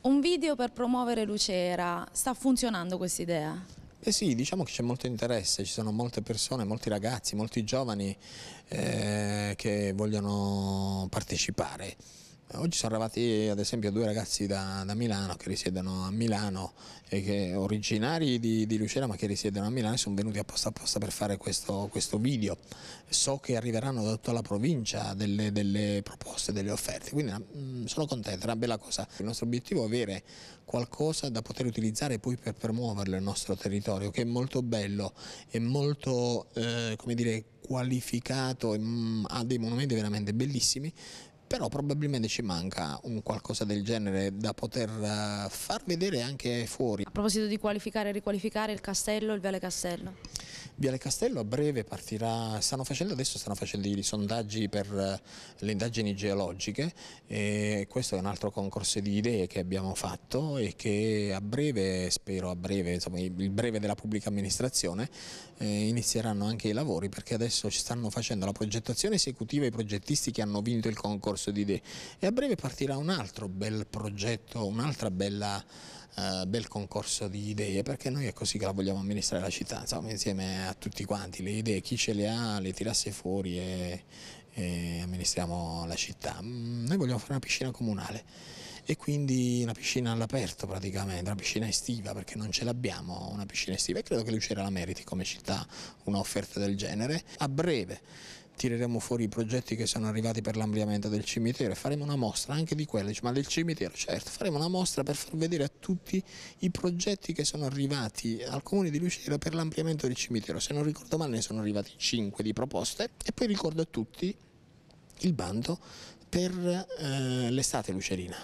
Un video per promuovere Lucera, sta funzionando questa idea? Eh sì, diciamo che c'è molto interesse, ci sono molte persone, molti ragazzi, molti giovani eh, che vogliono partecipare. Eh, oggi sono arrivati ad esempio due ragazzi da, da, Milano che risiedono a Milano e che originari di, di Lucera ma che risiedono a Milano e sono venuti apposta apposta per fare questo, questo video. So che arriveranno da tutta la provincia delle, delle proposte, delle offerte, quindi mh, mm, sono contento, è una bella cosa. Il nostro obiettivo è avere qualcosa da poter utilizzare poi per promuoverlo il nostro territorio che è molto bello, è molto eh, come dire, qualificato, mh, mm, ha dei monumenti veramente bellissimi però probabilmente ci manca un qualcosa del genere da poter eh, far vedere anche fuori. A proposito di qualificare e riqualificare il castello, il Viale Castello? Viale Castello a breve partirà, stanno facendo adesso stanno facendo i sondaggi per eh, le indagini geologiche e questo è un altro concorso di idee che abbiamo fatto e che a breve, spero a breve, insomma il breve della pubblica amministrazione eh, inizieranno anche i lavori perché adesso ci stanno facendo la progettazione esecutiva i progettisti che hanno vinto il concorso di idee e a breve partirà un altro bel progetto, un'altra bella eh, bel concorso di idee perché noi è così che la vogliamo amministrare la città, insomma insieme a tutti quanti le idee, chi ce le ha le tirasse fuori e, e amministriamo la città. Mm, noi vogliamo fare una piscina comunale e quindi una piscina all'aperto praticamente, una piscina estiva perché non ce l'abbiamo una piscina estiva e credo che Lucera la meriti come città un'offerta del genere. A breve tireremo fuori i progetti che sono arrivati per l'ampliamento del cimitero e faremo una mostra anche di quelli, ma del cimitero certo, faremo una mostra per far vedere a tutti i progetti che sono arrivati al comune di Lucera per l'ampliamento del cimitero, se non ricordo male ne sono arrivati 5 di proposte e poi ricordo a tutti il bando per eh, l'estate lucerina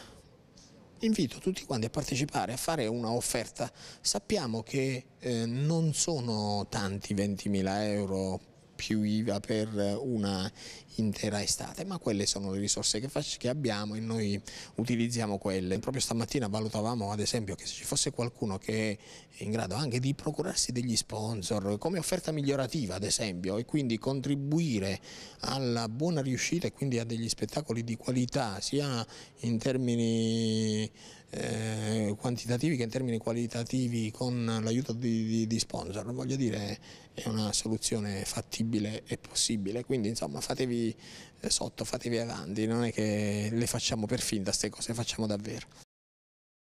invito tutti quanti a partecipare, a fare una offerta. Sappiamo che eh, non sono tanti 20.000 euro più IVA per una intera estate, ma quelle sono le risorse che, che abbiamo e noi utilizziamo quelle. Proprio stamattina valutavamo ad esempio che se ci fosse qualcuno che è in grado anche di procurarsi degli sponsor come offerta migliorativa ad esempio e quindi contribuire alla buona riuscita e quindi a degli spettacoli di qualità sia in termini eh, quantitativi che in termini qualitativi con l'aiuto di, di, di, sponsor, voglio dire è una soluzione fattibile e possibile, quindi insomma fatevi eh, sotto, fatevi avanti, non è che le facciamo per finta queste cose, le facciamo davvero.